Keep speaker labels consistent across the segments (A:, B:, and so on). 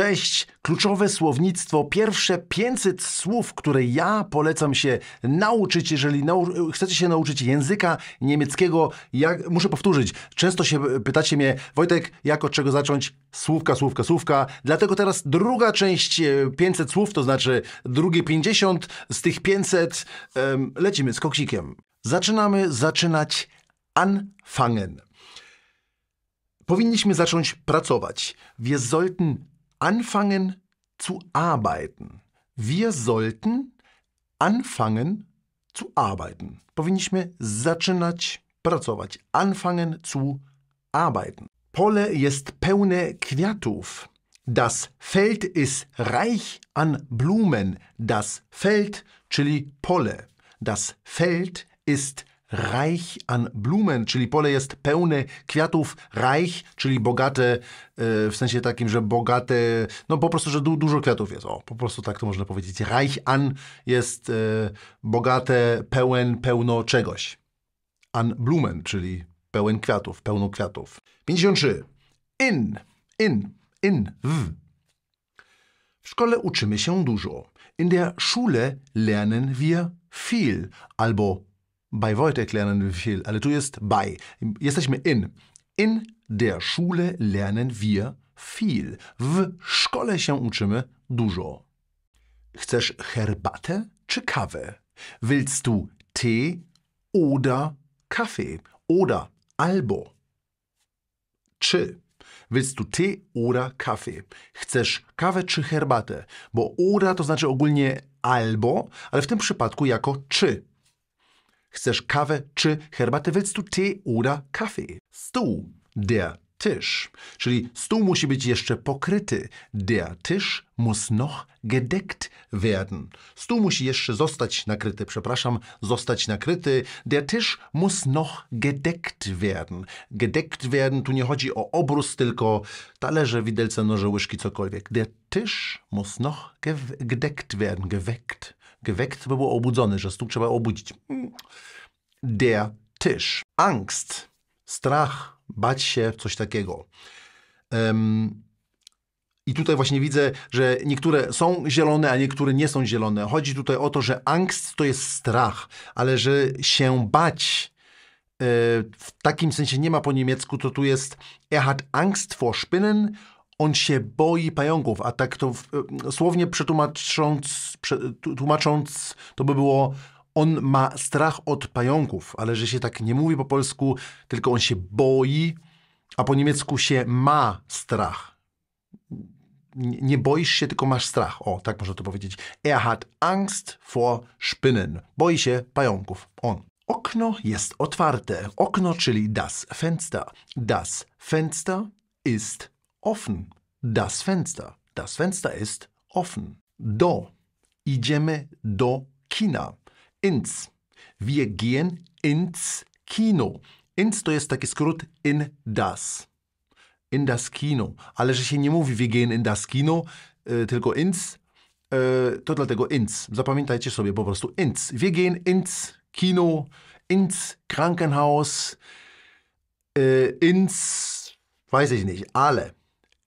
A: Cześć! Kluczowe słownictwo, pierwsze 500 słów, które ja polecam się nauczyć, jeżeli nau chcecie się nauczyć języka niemieckiego. Ja muszę powtórzyć, często się pytacie mnie, Wojtek, jak od czego zacząć? Słówka, słówka, słówka. Dlatego teraz druga część 500 e, słów, to znaczy drugie 50 z tych 500 um, lecimy z koksikiem. Zaczynamy zaczynać anfangen. Powinniśmy zacząć pracować. Wir sollten anfangen zu arbeiten. Wir sollten anfangen zu arbeiten. Powinniśmy zaczynać pracować. Anfangen zu arbeiten. Pole jest pełne kwiatów. Das Feld ist reich an Blumen. Das Feld, czyli pole. Das Feld ist reich. Reich an Blumen, czyli pole jest pełne kwiatów, reich, czyli bogate, e, w sensie takim, że bogate, no po prostu, że du, dużo kwiatów jest, o, po prostu tak to można powiedzieć. Reich an jest e, bogate, pełen, pełno czegoś. An Blumen, czyli pełen kwiatów, pełno kwiatów. 53. In, in, in, w. W szkole uczymy się dużo. In der Schule lernen wir viel albo bei Bayreuth erklären wir viel, ale tu jest bei. Jesteśmy in. In der Schule lernen wir viel. W szkole się uczymy dużo. Chcesz herbatę czy kawę? Willst du Tee oder Kaffee? Oder albo. Czy. Willst du Tee oder Kaffee? Chcesz kawę czy herbatę? Bo oder to znaczy ogólnie albo, ale w tym przypadku jako czy. Chcesz kawę czy herbatę? Willst du Tee oder Kaffee? Stół. Der Tisch. Czyli stół musi być jeszcze pokryty. Der Tisch muss noch gedeckt werden. Stół musi jeszcze zostać nakryty. Przepraszam, zostać nakryty. Der Tisch muss noch gedeckt werden. Gedeckt werden, tu nie chodzi o obrus, tylko talerze, widelce, noże, łyżki, cokolwiek. Der Tisch muss noch gedeckt werden, geweckt Geweckt, by było obudzony, że stół trzeba obudzić. Mm. Der Tisch. Angst, strach, bać się, coś takiego. Um, i tutaj właśnie widzę, że niektóre są zielone, a niektóre nie są zielone. Chodzi tutaj o to, że angst to jest strach, ale że się bać e, w takim sensie nie ma po niemiecku, to tu jest er hat Angst vor Spinnen on się boi pająków, a tak to w, e, słownie przetłumacząc, tłumacząc, to by było on ma strach od pająków, ale że się tak nie mówi po polsku, tylko on się boi, a po niemiecku się ma strach. Nie boisz się, tylko masz strach. O, tak można to powiedzieć. Er hat Angst vor Spinnen. Boi się pająków. On. Okno jest otwarte. Okno, czyli das Fenster. Das Fenster ist offen. Das Fenster. Das Fenster ist offen. Do. Idziemy do kina. Ins. Wir gehen ins Kino. Ins to jest taki skrót in das. In das kino. Ale że się nie mówi wir gehen in das kino, y, e, tylko ins, y, e, to dlatego ins. Zapamiętajcie sobie po prostu ins. Wir gehen ins Kino, ins Krankenhaus, äh, ins, weiß ich nicht, alle.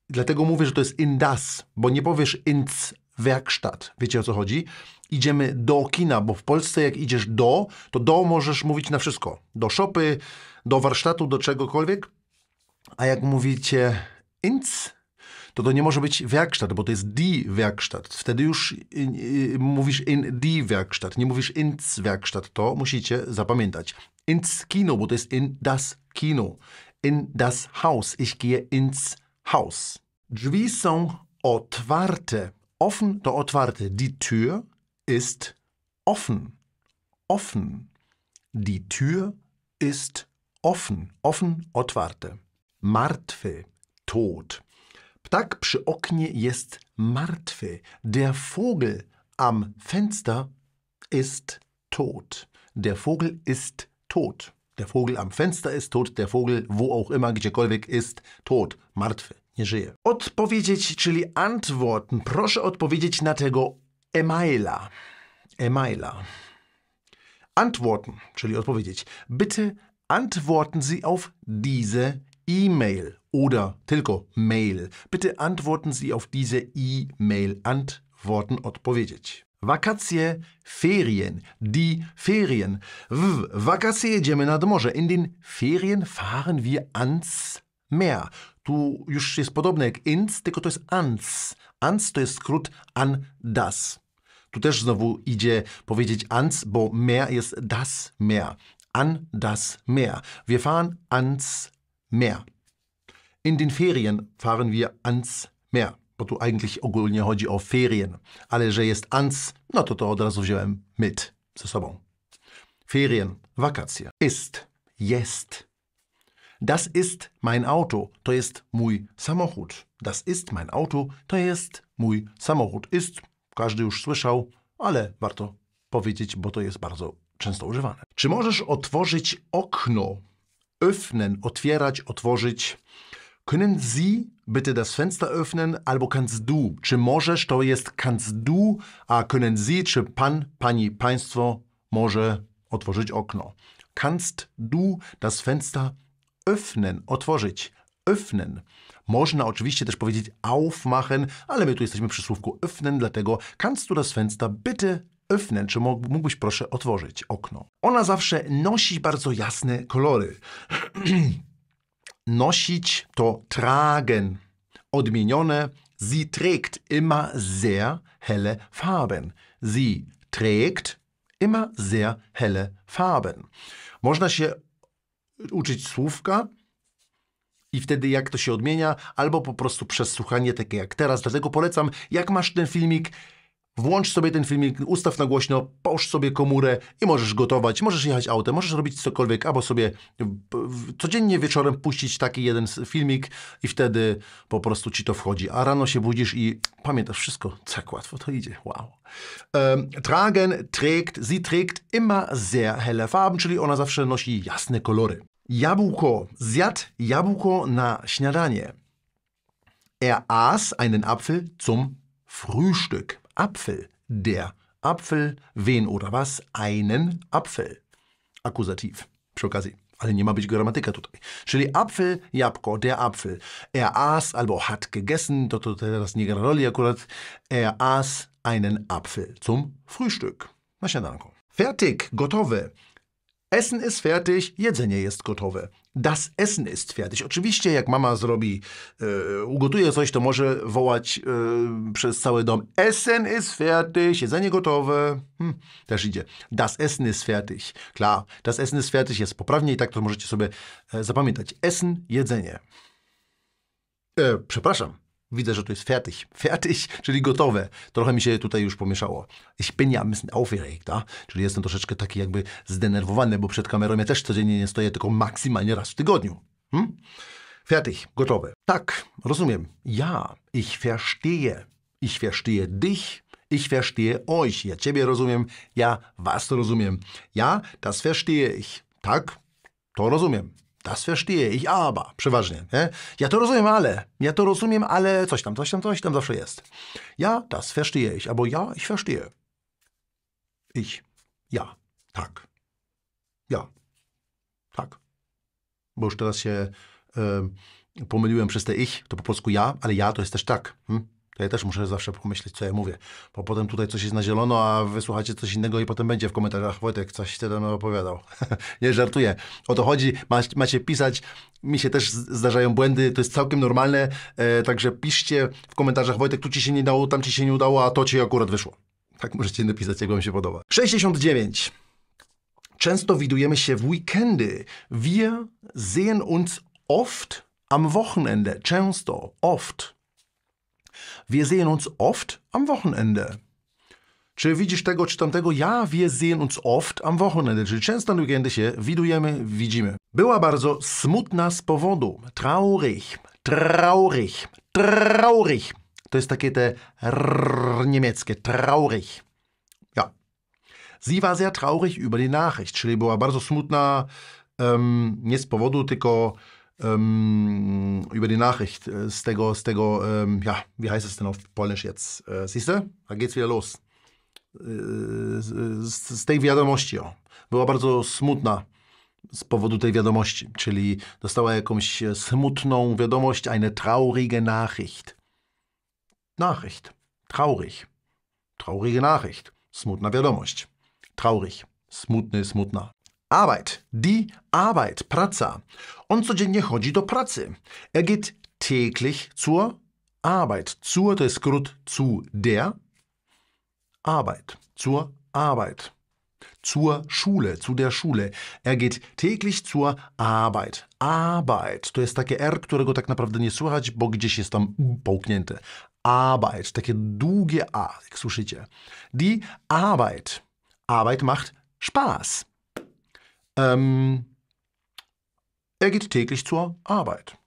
A: Dlatego mówię, że to jest in das, bo nie powiesz ins Werkstatt. Wiecie o co chodzi? Idziemy do kina, bo w Polsce jak idziesz do, to do możesz mówić na wszystko. Do szopy, do warsztatu, do czegokolwiek. A jak mówicie ins, to to nie może być Werkstatt, bo to jest die Werkstatt. Wtedy już y, y, mówisz in die Werkstatt, nie mówisz ins Werkstatt. To musicie zapamiętać. Ins Kino, bo to jest in das Kino. In das Haus. Ich gehe ins Haus. Drzwi są otwarte. Offen, to otwarte. Die Tür ist offen. Offen. Die Tür ist offen. Offen, otwarte. Martwy, tot. Ptak przy oknie jest martwy. Der Vogel am Fenster ist tot. Der Vogel ist tot. Der Vogel am Fenster ist tot, der Vogel wo auch immer, gdziekolwiek ist tot. Martwy, nie żyje. Odpowiedzieć, czyli antworten. Proszę odpowiedzieć na tego emaila. Emaila. Antworten, czyli odpowiedzieć. Bitte antworten Sie auf diese E-Mail oder tylko Mail. Bitte antworten Sie auf diese E-Mail. Antworten, odpowiedzieć. Vakacje, Ferien, die Ferien. W, wakacje jedziemy nad morze. In den Ferien fahren wir ans Meer. Tu już jest podobne jak ins, tylko to jest ans. Ans to jest skrót an das. Tu też znowu idzie powiedzieć ans, bo Meer jest das Meer. An das Meer. Wir fahren ans Meer. In den Ferien fahren wir ans Meer. bo tu eigentlich ogólnie chodzi o Ferien, ale że jest ans, no to to od razu wziąłem mit ze sobą. Ferien, wakacje. Ist, jest. Das ist mein Auto, to jest mój samochód. Das ist mein Auto, to jest mój samochód. Ist, każdy już słyszał, ale warto powiedzieć, bo to jest bardzo często używane. Czy możesz otworzyć okno? Öffnen, otwierać, otworzyć. Können Sie bitte das Fenster öffnen albo kannst du? Czy możesz to jest kannst du, a können Sie czy pan, pani, państwo może otworzyć okno. Kannst du das Fenster öffnen, otworzyć, öffnen. Można oczywiście też powiedzieć aufmachen, ale my tu jesteśmy przy słówku öffnen, dlatego kannst du das Fenster bitte öffnen, czy mógłbyś proszę otworzyć okno. Ona zawsze nosi bardzo jasne kolory. nosić to tragen. Odmienione, sie trägt immer sehr helle Farben. Sie trägt immer sehr helle Farben. Można się uczyć słówka i wtedy jak to się odmienia, albo po prostu przez słuchanie, takie jak teraz. Dlatego polecam, jak masz ten filmik, Włącz sobie ten filmik, ustaw na głośno, połóż sobie komórę i możesz gotować, możesz jechać autem, możesz robić cokolwiek, albo sobie codziennie wieczorem puścić taki jeden filmik i wtedy po prostu ci to wchodzi. A rano się budzisz i pamiętasz wszystko, tak łatwo to idzie, wow. tragen trägt, sie trägt immer sehr helle Farben, czyli ona zawsze nosi jasne kolory. Jabłko, zjadł jabłko na śniadanie. Er aß einen Apfel zum Frühstück. Apfel, der Apfel, wen oder was, einen Apfel. Akkusativ. Przy okazji, ale nie ma być gramatyka tutaj. Czyli apfel, jabłko, der Apfel. Er aß albo hat gegessen, to, to teraz nie gra roli akurat. Er aß einen Apfel zum Frühstück. Na śniadanko. Fertig, gotowe. Essen ist fertig, jedzenie jest gotowe. Das Essen ist fertig. Oczywiście, jak mama zrobi, e, ugotuje coś, to może wołać e, przez cały dom: Essen ist fertig, jedzenie gotowe. Hm, też idzie. Das Essen ist fertig. Klar, das Essen ist fertig jest poprawnie i tak to możecie sobie e, zapamiętać. Essen, jedzenie. przepraszam, Widzę, że to jest fertig. Fertig, czyli gotowe. Trochę mi się tutaj już pomieszało. Ich bin ja ein bisschen da? czyli jestem troszeczkę taki jakby zdenerwowany, bo przed kamerą ja też codziennie nie stoję, tylko maksymalnie raz w tygodniu. Hm? Fertig, gotowe. Tak, rozumiem. Ja, ich verstehe. Ich verstehe dich. Ich verstehe euch. Ja ciebie rozumiem, ja was rozumiem. Ja, das verstehe ich. Tak, to rozumiem. Das verstehe ich, aber przeważnie. Nie? Ja to rozumiem, ale. Ja to rozumiem, ale coś tam, coś tam, coś tam zawsze jest. Ja, das verstehe ich, albo ja, ich verstehe. Ich. Ja. Tak. Ja. Tak. Bo już teraz się y, pomyliłem przez te ich, to po polsku ja, ale ja to jest też tak. Hm? To ja też muszę zawsze pomyśleć, co ja mówię, bo potem tutaj coś jest na zielono, a wysłuchacie coś innego i potem będzie w komentarzach Wojtek coś ty tam opowiadał. nie żartuję. O to chodzi, macie, macie pisać. Mi się też zdarzają błędy, to jest całkiem normalne, e, także piszcie w komentarzach Wojtek, tu ci się nie dało, tam ci się nie udało, a to ci akurat wyszło. Tak możecie napisać, jak wam się podoba. 69. Często widujemy się w weekendy. Wir sehen uns oft am Wochenende. Często, oft. Wir sehen uns oft am Wochenende. Czy widzisz tego czy tamtego? Ja wir sehen uns oft am Wochenende, czyli często na weekendy się widujemy, widzimy. Była bardzo smutna z powodu. Traurig, traurig, traurig. To jest takie te rrr niemieckie, traurig. Ja. Sie war sehr traurig über die Nachricht, czyli była bardzo smutna um, nie z powodu, tylko ähm, über die Nachricht. Stego, äh, Stego, ähm, ja, wie heißt es denn auf Polnisch jetzt? Äh, Siehst du, da geht's wieder los. Äh, z tej wiadomości, o. była bardzo smutna z powodu tej wiadomości, czyli dostała jakąś e, smutną wiadomość, eine traurige Nachricht. Nachricht, traurig, traurige Nachricht, smutna wiadomość, traurig, smutny, smutna. Arbeit. Die Arbeit. Praca. On codziennie chodzi do pracy. Er geht täglich zur Arbeit. Zur, das Grund zu der Arbeit. Zur Arbeit. Zur Schule, zu der Schule. Er geht täglich zur Arbeit. Arbeit. To jest takie R, którego tak naprawdę nie słychać, bo gdzieś jest tam połknięte. Arbeit. Takie długie A, jak słyszycie. Die Arbeit. Arbeit macht Spaß. Ähm, er geht täglich zur Arbeit.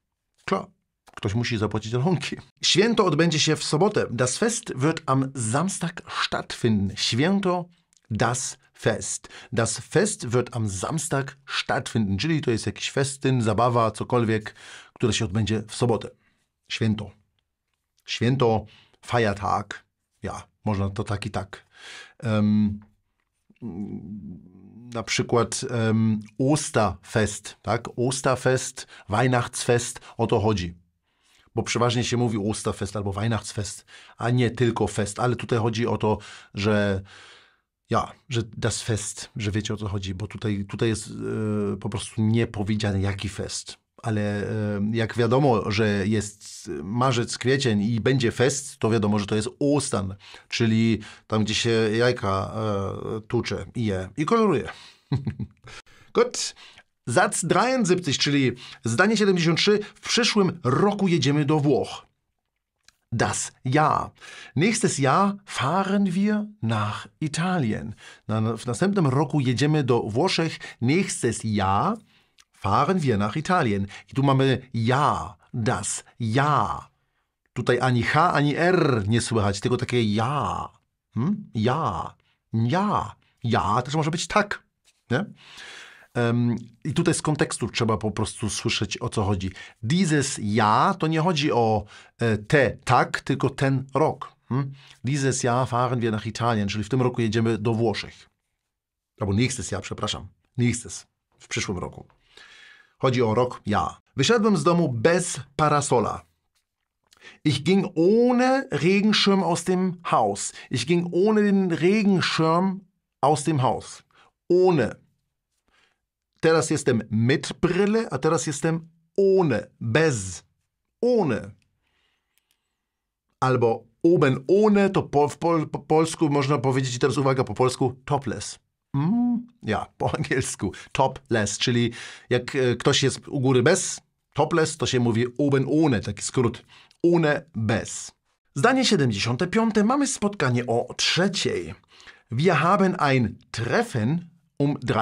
A: Klar, ktoś musi zapłacić rachunki. Święto odbędzie się w sobotę. Das Fest wird am Samstag stattfinden. Święto das Fest. Das Fest wird am Samstag stattfinden, czyli to jest jakiś festyn, zabawa, cokolwiek, które się odbędzie w sobotę. Święto. Święto, feiertag. Ja, można to tak i tak. Um, na przykład um, Osterfest, tak? Osterfest, Weihnachtsfest, o to chodzi. Bo przeważnie się mówi Osterfest albo Weihnachtsfest, a nie tylko fest, ale tutaj chodzi o to, że ja, że das Fest, że wiecie o co chodzi, bo tutaj, tutaj jest yy, po prostu niepowiedziane jaki fest ale jak wiadomo, że jest marzec, kwiecień i będzie fest, to wiadomo, że to jest ostan, czyli tam, gdzie się jajka e, tucze i je i koloruje. Gut. Satz 73, czyli zdanie 73. W przyszłym roku jedziemy do Włoch. Das Jahr. Nächstes Jahr fahren wir nach Italien. Na, w następnym roku jedziemy do Włoszech. Nächstes Jahr fahren wir nach Italien. I tu mamy ja, das, ja. Tutaj ani H, ani R nie słychać, tylko takie ja. Hmm? Ja, ja, ja też może być tak. Nie? Um, I tutaj z kontekstu trzeba po prostu słyszeć o co chodzi. Dieses ja to nie chodzi o e, te tak, tylko ten rok. Hmm? Dieses Jahr fahren wir nach Italien, czyli w tym roku jedziemy do Włoszech. Albo nächstes ja, przepraszam. Nächstes, w przyszłym roku. Chodzi o rok ja. Wyszedłem z domu bez parasola. Ich ging ohne Regenschirm aus dem Haus. Ich ging ohne den Regenschirm aus dem Haus. Ohne. Teraz jestem mit Brille, a teraz jestem ohne, bez. Ohne. Albo oben ohne, to po, w po polsku można powiedzieć, teraz uwaga po polsku, topless. Mm, ja, po angielsku. Topless, czyli jak e, ktoś jest u góry bez, topless to się mówi oben ohne, taki skrót. One bez. Zdanie 75. Mamy spotkanie o trzeciej. Wir haben ein Treffen um 3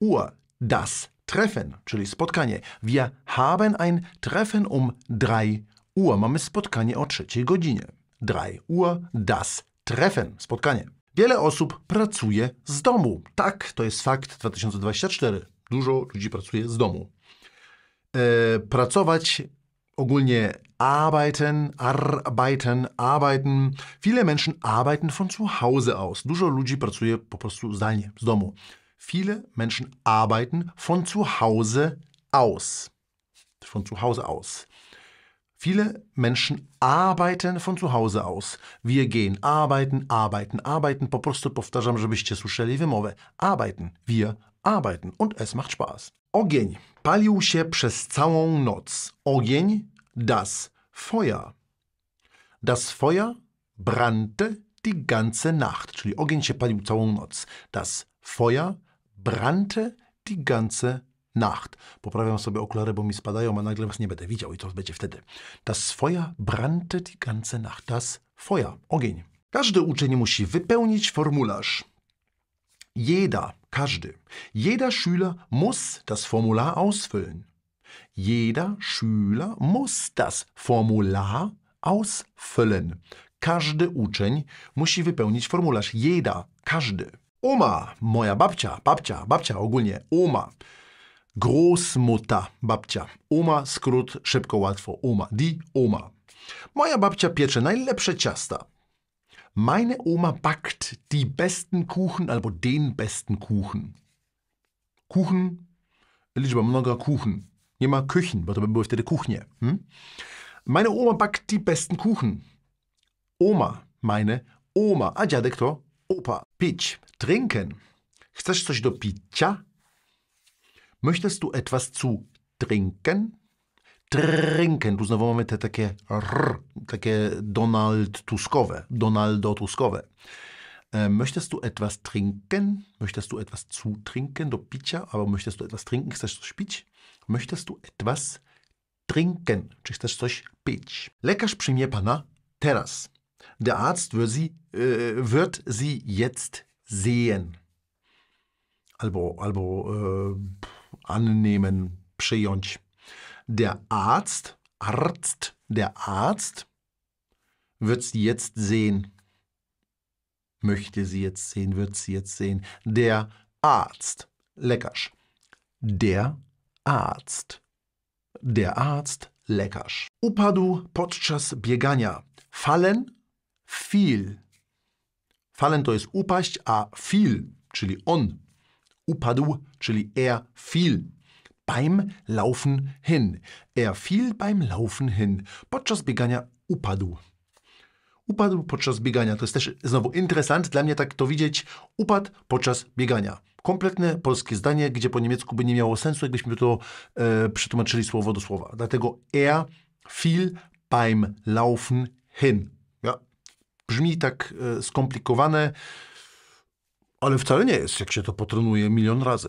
A: Uhr. Das Treffen, czyli spotkanie. Wir haben ein Treffen um 3 Uhr. Mamy spotkanie o trzeciej godzinie. 3 Uhr, das Treffen, spotkanie. Wiele osób pracuje z domu. Tak, to jest fakt 2024. Dużo ludzi pracuje z domu. E, pracować ogólnie arbeiten, arbeiten, arbeiten. Viele Menschen arbeiten von zu Hause aus. Dużo ludzi pracuje po prostu zdalnie, z domu. Viele Menschen arbeiten von zu Hause aus. Von zu Hause aus. Viele Menschen arbeiten von zu Hause aus. Wir gehen arbeiten, arbeiten, arbeiten. Po prostu powtarzam, żebyście słyszeli wymowę. Arbeiten. Wir arbeiten. Und es macht Spaß. Ogień palił się przez całą noc. Ogień, das Feuer. Das Feuer brannte die ganze Nacht. Czyli ogień się palił całą noc. Das Feuer brannte die ganze Nacht. Poprawiam sobie okulary, bo mi spadają, a nagle was nie będę widział i to będzie wtedy. Das Feuer brannte die ganze Nacht. Das Feuer, ogień. Każdy uczeń musi wypełnić formularz. Jeder, każdy. Jeder Schüler muss das Formular ausfüllen. Jeder Schüler muss das Formular ausfüllen. Każdy uczeń musi wypełnić formularz. Jeder, każdy. Oma, moja babcia, babcia, babcia ogólnie, oma. Großmutter, babcia. Uma, skrót, szybko, łatwo. Uma, die Oma. Moja babcia piecze najlepsze ciasta. Meine Oma backt die besten Kuchen albo den besten Kuchen. Kuchen, liczba mnoga Kuchen. Nie ma Küchen, bo to by były wtedy kuchnie. Hm? Meine Oma backt die besten Kuchen. Oma, meine Oma. A dziadek to opa. Pić, trinken. Chcesz coś do picia? Möchtest du etwas zu trinken? Trinken. Tu znowu mamy te takie rrr, takie Donald Tuskowe, Donaldo Tuskowe. E, möchtest du etwas trinken? Möchtest du etwas zu trinken? do picia? Aber möchtest du etwas trinken? Chcesz coś pić? Möchtest du etwas trinken? Czy chcesz coś pić? Lekarz przyjmie pana teraz. Der Arzt wird sie, äh, wird sie jetzt sehen. Albo, albo, äh, annehmen, przyjąć. Der Arzt, Arzt, der Arzt wird sie jetzt sehen. Möchte sie jetzt sehen, wird sie jetzt sehen. Der Arzt, Leckersch. Der Arzt. Der Arzt, Leckersch. Upadu podczas biegania. Fallen, viel. Fallen to jest upaść, a viel, czyli on upadł, czyli er fiel. Beim Laufen hin. Er fiel beim Laufen hin. Podczas biegania upadł. Upadł podczas biegania. To jest też znowu interesant dla mnie tak to widzieć. Upadł podczas biegania. Kompletne polskie zdanie, gdzie po niemiecku by nie miało sensu, jakbyśmy to e, przetłumaczyli słowo do słowa. Dlatego er fiel beim Laufen hin. Ja. Brzmi tak e, skomplikowane. Ale wcale nie jest, jak się to potronuje milion razy.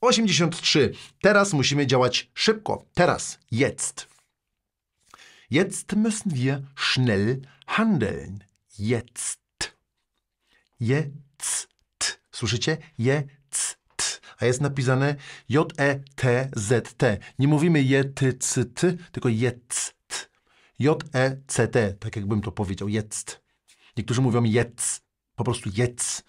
A: 83. Teraz musimy działać szybko. Teraz. Jetzt. Jetzt müssen wir schnell handeln. Jetzt. Jetzt. Słyszycie? Jetzt. A jest napisane J-E-T-Z-T. Nie mówimy jetycyt, tylko jetzt. J-E-C-T. Tak jakbym to powiedział. Jetzt. Niektórzy mówią jetzt po prostu jedz.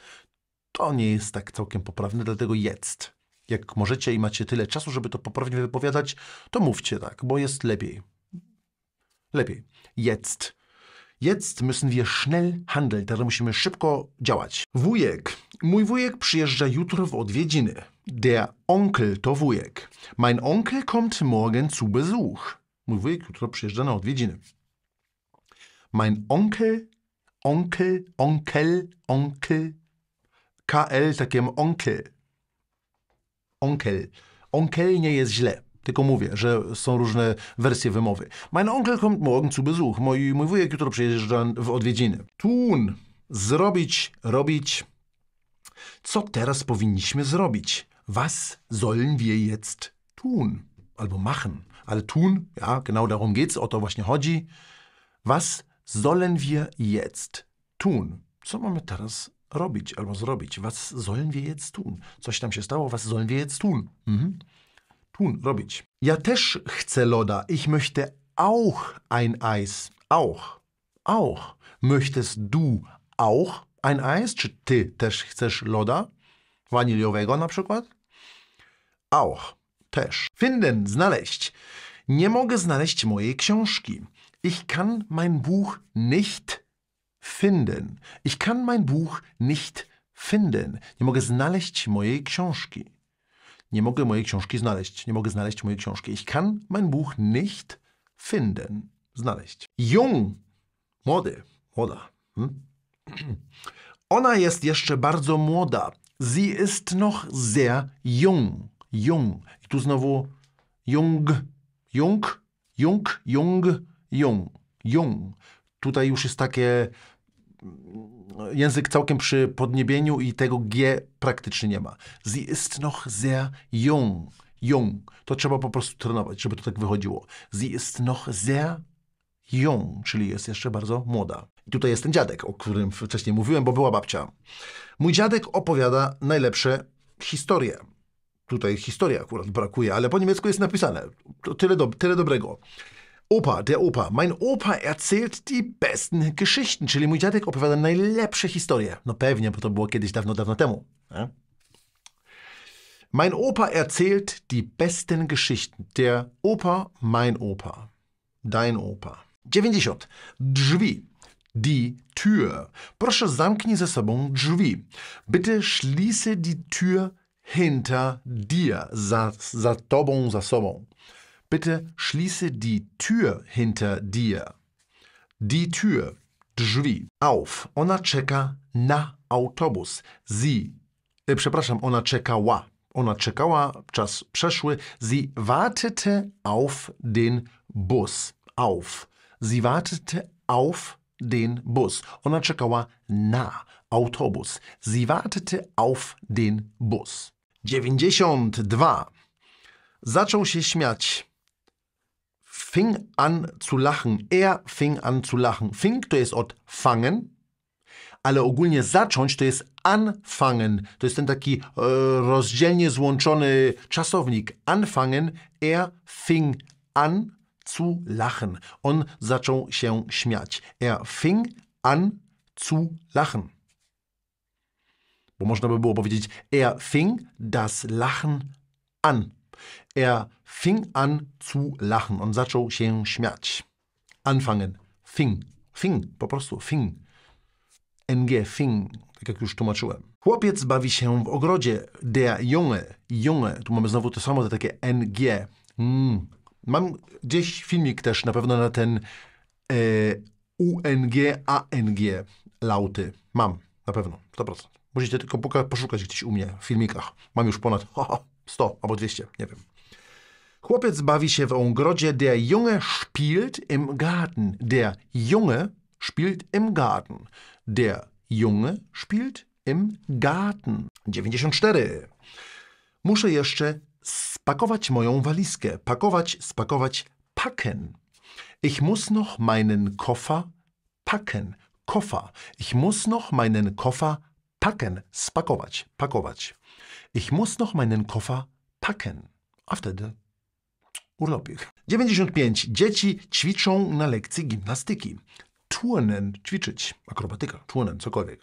A: To nie jest tak całkiem poprawne, dlatego jedz. Jak możecie i macie tyle czasu, żeby to poprawnie wypowiadać, to mówcie tak, bo jest lepiej. Lepiej. jetzt Jetzt müssen wir schnell handeln. Teraz musimy szybko działać. Wujek. Mój wujek przyjeżdża jutro w odwiedziny. Der Onkel to wujek. Mein Onkel kommt morgen zu Besuch. Mój wujek jutro przyjeżdża na odwiedziny. Mein Onkel Onkel, Onkel, Onkel. KL, takim onkel. Onkel. Onkel nie jest źle. Tylko mówię, że są różne wersje wymowy. Mein Onkel kommt morgen zu Besuch. Mój, mój wujek jutro przyjeżdża w odwiedziny. Tun. Zrobić, robić. Co teraz powinniśmy zrobić? Was sollen wir jetzt tun? Albo machen. Ale tun, ja, genau darum geht's, o to właśnie chodzi. Was sollen wir jetzt tun? Co mamy teraz robić albo zrobić? Was sollen wir jetzt tun? Coś tam się stało, was sollen wir jetzt tun? Mhm. Tun, robić. Ja też chcę loda. Ich möchte auch ein Eis. Auch. Auch. Möchtest du auch ein Eis? Czy ty też chcesz loda? Waniliowego na przykład? Auch. Też. Finden, znaleźć. Nie mogę znaleźć mojej książki. ich kann mein Buch nicht finden. Ich kann mein Buch nicht finden. Nie mogę znaleźć mojej książki. Nie mogę mojej książki znaleźć. Nie mogę znaleźć mojej książki. Ich kann mein Buch nicht finden. Znaleźć. Jung. Młody. Młoda. Hm? Ona jest jeszcze bardzo młoda. Sie ist noch sehr jung. Jung. I tu znowu jung. Jung. Jung. Jung. Jung, Jung. Tutaj już jest takie mm, język całkiem przy podniebieniu i tego G praktycznie nie ma. Sie ist noch sehr jung. Jung. To trzeba po prostu trenować, żeby to tak wychodziło. Sie ist noch sehr jung, czyli jest jeszcze bardzo młoda. I tutaj jest ten dziadek, o którym wcześniej mówiłem, bo była babcia. Mój dziadek opowiada najlepsze historie. Tutaj historia akurat brakuje, ale po niemiecku jest napisane. To tyle, do, tyle dobrego. Opa, der Opa. Mein Opa erzählt die besten geschichten, czyli mój dziadek opowiada najlepsze historie. No pewnie, bo to było kiedyś dawno, dawno temu. Ja? Mein Opa erzählt die besten Geschichten. Der Opa, mein Opa. Dein Opa. 90. Drzwi. Die Tür. Proszę zamknij ze sobą drzwi. Bitte schließe die Tür hinter dir. Za, za tobą, za sobą. Bitte schließe die Tür hinter dir. Die Tür, drzwi, auf. Ona czeka na autobus. Sie, äh, przepraszam, ona czekała. Ona czekała, czas przeszły. Sie wartete auf den Bus. Auf. Sie wartete auf den Bus. Ona czekała na autobus. Sie wartete auf den Bus. 92. Zaczął się śmiać. fing an zu lachen. Er fing an zu lachen. Fing to jest od fangen, ale ogólnie zacząć to jest anfangen. To jest ten taki e, rozdzielnie złączony czasownik. Anfangen, er fing an zu lachen. On zaczął się śmiać. Er fing an zu lachen. Bo można by było powiedzieć, er fing das Lachen an. Er fing an zu lachen. On zaczął się śmiać. Anfangen. Fing. Fing. Po prostu fing. NG. Fing. Tak jak już tłumaczyłem. Chłopiec bawi się w ogrodzie. Der Junge. Junge. Tu mamy znowu to samo, to takie NG. Mm. Mam gdzieś filmik też na pewno na ten e, UNG, ANG lauty. Mam. Na pewno. 100%. Musicie tylko poszukać gdzieś u mnie w filmikach. Mam już ponad 100 albo 200. Nie wiem. Chłopiec bawi się w ogrodzie, der Junge spielt im Garten. Der Junge spielt im Garten. Der Junge spielt im Garten. 94. Muszę jeszcze spakować moją walizkę. Pakować, spakować, packen. Ich muss noch meinen Koffer packen. Koffer. Ich muss noch meinen Koffer packen. Spakować, pakować. Ich muss noch meinen Koffer packen. After the urlopie. 95. Dzieci ćwiczą na lekcji gimnastyki. Turnen, ćwiczyć, akrobatyka, turnen, cokolwiek.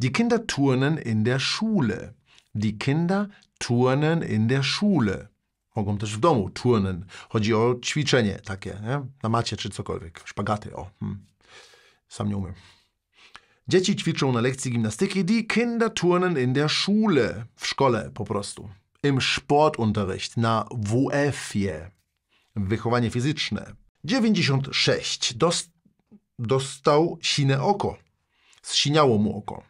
A: Die Kinder turnen in der Schule. Die Kinder turnen in der Schule. Mogą też w domu turnen. Chodzi o ćwiczenie takie, nie? na macie czy cokolwiek. Szpagaty, o. Hmm. Sam nie umiem. Dzieci ćwiczą na lekcji gimnastyki. Die Kinder turnen in der Schule. W szkole po prostu. Im Sportunterricht, na WF-ie wychowanie fizyczne. 96. Dost, dostał sine oko. Zsiniało mu oko.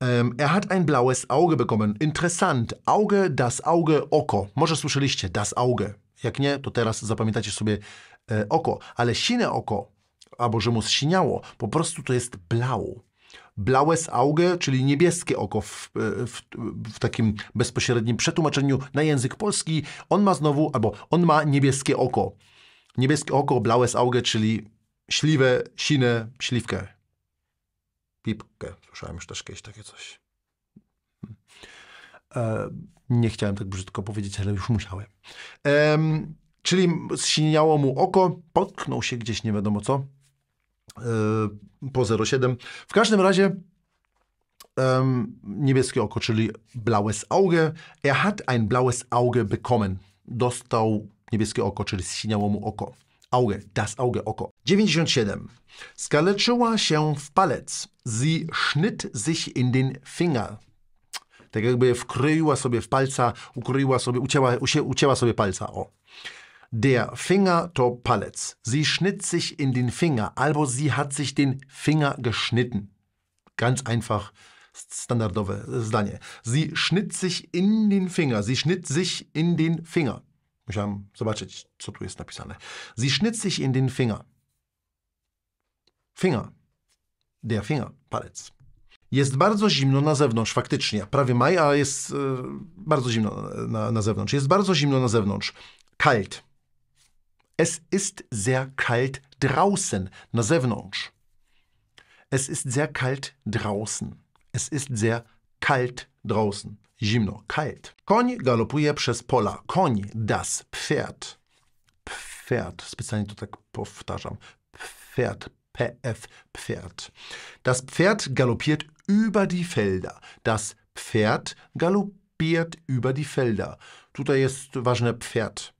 A: Um, er hat ein blaues Auge bekommen. Interessant. Auge, das Auge, oko. Może słyszeliście das Auge. Jak nie, to teraz zapamiętacie sobie e, oko. Ale sine oko, albo że mu zsiniało, po prostu to jest blau blaues Auge, czyli niebieskie oko w, e, w, w, takim bezpośrednim przetłumaczeniu na język polski. On ma znowu, albo on ma niebieskie oko. Niebieskie oko, blaues Auge, czyli śliwe, sine, śliwkę. Pipkę. Słyszałem już też kiedyś takie coś. E, nie chciałem tak brzydko powiedzieć, ale już musiałem. E, czyli zsiniało mu oko, potknął się gdzieś, nie wiadomo co Yy, po 0,7. W każdym razie niebieskie oko, czyli blaues Auge. Er hat ein blaues Auge bekommen. Dostał niebieskie oko, czyli zsiniało mu oko. Auge, das Auge, oko. 97. Skaleczyła się w palec. Sie schnitt sich in den Finger. Tak jakby wkryła sobie w palca, ukroiła sobie, ucięła, ucięła sobie palca. O. Der Finger to Pallets. Sie schnitt sich in den Finger, also sie hat sich den Finger geschnitten. Ganz einfach standardowe äh, zdanie. Sie schnitt sich in den Finger. Sie schnitt sich in den Finger. Musiałem zobaczyć, co tu jest napisane. Sie schnitt sich in den Finger. Finger. Der Finger. Palec. Jest bardzo zimno na zewnątrz, faktycznie. Prawie maj, a jest y, e, bardzo zimno e, na, na zewnątrz. Jest bardzo zimno na zewnątrz. Kalt. Es ist sehr kalt draußen. Na zewnątrz. Es ist sehr kalt draußen. Es ist sehr kalt draußen. Zimno, kalt. Koń galopuje przez pola. Koń, das, Pferd. Pferd. Specjalnie to tak powtarzam. Pferd, PF, Pferd. Das Pferd galoppiert über die Felder. Das Pferd galoppiert über die Felder. Tutaj jest ważne Pferd.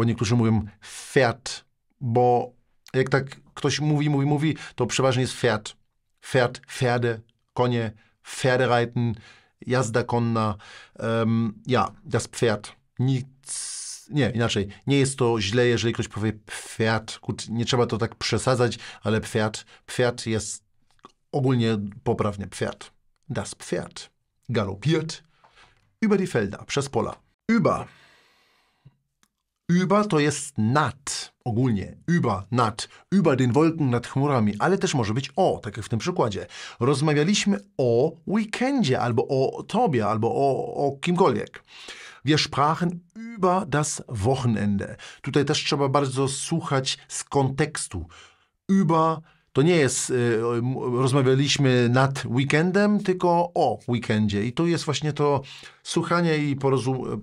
A: bo niektórzy mówią Fiat, bo jak tak ktoś mówi, mówi, mówi, to przeważnie jest Fiat. Fiat, Pferde, konie, reiten, jazda konna. Um, ja, das Pferd. Nic nie, inaczej. Nie jest to źle, jeżeli ktoś powie pferd, nie trzeba to tak przesadzać, ale pferd, pferd jest ogólnie poprawnie pferd. Das Pferd galopiert über die Felder, przez pola. Über Über to jest nad, ogólnie, über, nad, über den Wolken, nad chmurami, ale też może być o, tak jak w tym przykładzie. Rozmawialiśmy o weekendzie, albo o tobie, albo o, o kimkolwiek. Wir sprachen über das Wochenende. Tutaj też trzeba bardzo słuchać z kontekstu. Über to nie jest y, rozmawialiśmy nad weekendem, tylko o weekendzie. I tu jest właśnie to słuchanie i porozum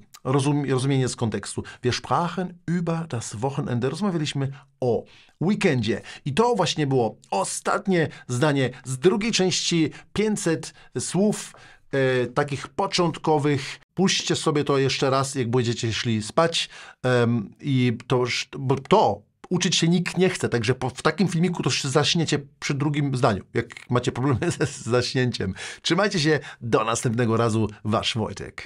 A: rozumienie z kontekstu. Wir sprachen über das Wochenende. Rozmawialiśmy o weekendzie. I to właśnie było ostatnie zdanie z drugiej części 500 słów e, takich początkowych. Puśćcie sobie to jeszcze raz, jak będziecie szli spać. Um, I to, bo to uczyć się nikt nie chce, także po, w takim filmiku to zaśniecie przy drugim zdaniu, jak macie problemy z, zaśnięciem. Trzymajcie się, do następnego razu, Wasz Wojtek.